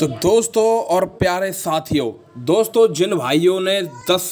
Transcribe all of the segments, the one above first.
तो दोस्तों और प्यारे साथियों दोस्तों जिन भाइयों ने 10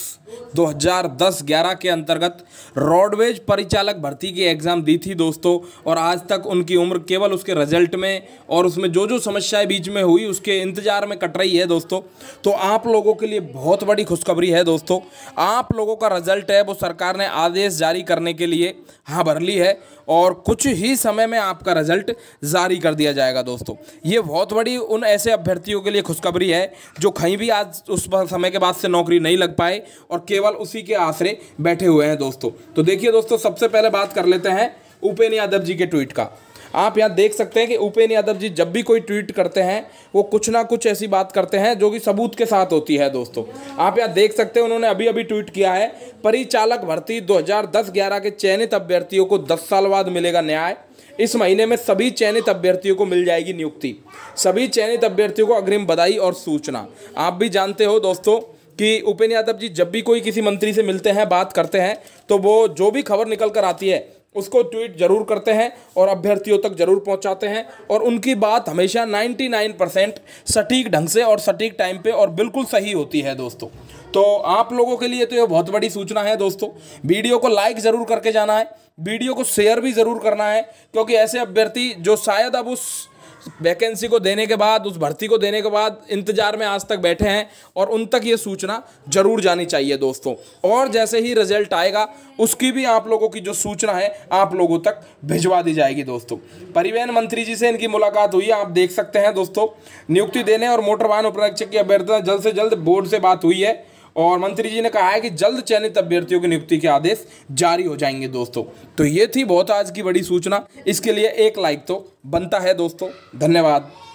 2010-11 के अंतर्गत रोडवेज परिचालक भर्ती की एग्ज़ाम दी थी दोस्तों और आज तक उनकी उम्र केवल उसके रिजल्ट में और उसमें जो जो समस्याएं बीच में हुई उसके इंतज़ार में कट रही है दोस्तों तो आप लोगों के लिए बहुत बड़ी खुशखबरी है दोस्तों आप लोगों का रिजल्ट है वो सरकार ने आदेश जारी करने के लिए हाँ भर ली है और कुछ ही समय में आपका रिजल्ट जारी कर दिया जाएगा दोस्तों ये बहुत बड़ी उन ऐसे अभ्यर्थियों के लिए खुशखबरी है जो कहीं भी आज उस समय के बाद से नौकरी नहीं लग पाए और केवल उसी के आश्रय बैठे हुए हैं दोस्तों तो देखिए दोस्तों सबसे पहले बात कर लेते हैं उपेन यादव जी के ट्वीट का आप यहाँ देख सकते हैं कि उपेन यादव जी जब भी कोई ट्वीट करते हैं वो कुछ ना कुछ ऐसी बात करते हैं जो कि सबूत के साथ होती है दोस्तों आप यहाँ देख सकते हैं उन्होंने अभी अभी ट्वीट किया है परिचालक भर्ती 2010-11 के चयनित अभ्यर्थियों को 10 साल बाद मिलेगा न्याय इस महीने में सभी चयनित अभ्यर्थियों को मिल जाएगी नियुक्ति सभी चयनित अभ्यर्थियों को अग्रिम बधाई और सूचना आप भी जानते हो दोस्तों कि उपेन यादव जी जब भी कोई किसी मंत्री से मिलते हैं बात करते हैं तो वो जो भी खबर निकल कर आती है उसको ट्वीट जरूर करते हैं और अभ्यर्थियों तक जरूर पहुंचाते हैं और उनकी बात हमेशा 99 परसेंट सटीक ढंग से और सटीक टाइम पे और बिल्कुल सही होती है दोस्तों तो आप लोगों के लिए तो ये बहुत बड़ी सूचना है दोस्तों वीडियो को लाइक ज़रूर करके जाना है वीडियो को शेयर भी ज़रूर करना है क्योंकि ऐसे अभ्यर्थी जो शायद अब उस वैकेंसी को देने के बाद उस भर्ती को देने के बाद इंतज़ार में आज तक बैठे हैं और उन तक ये सूचना ज़रूर जानी चाहिए दोस्तों और जैसे ही रिजल्ट आएगा उसकी भी आप लोगों की जो सूचना है आप लोगों तक भिजवा दी जाएगी दोस्तों परिवहन मंत्री जी से इनकी मुलाकात हुई आप देख सकते हैं दोस्तों नियुक्ति देने और मोटर वाहन उपरक्षक की अभ्यर्थना जल्द से जल्द बोर्ड से बात हुई है और मंत्री जी ने कहा है कि जल्द चयनित अभ्यर्थियों की नियुक्ति के आदेश जारी हो जाएंगे दोस्तों तो ये थी बहुत आज की बड़ी सूचना इसके लिए एक लाइक तो बनता है दोस्तों धन्यवाद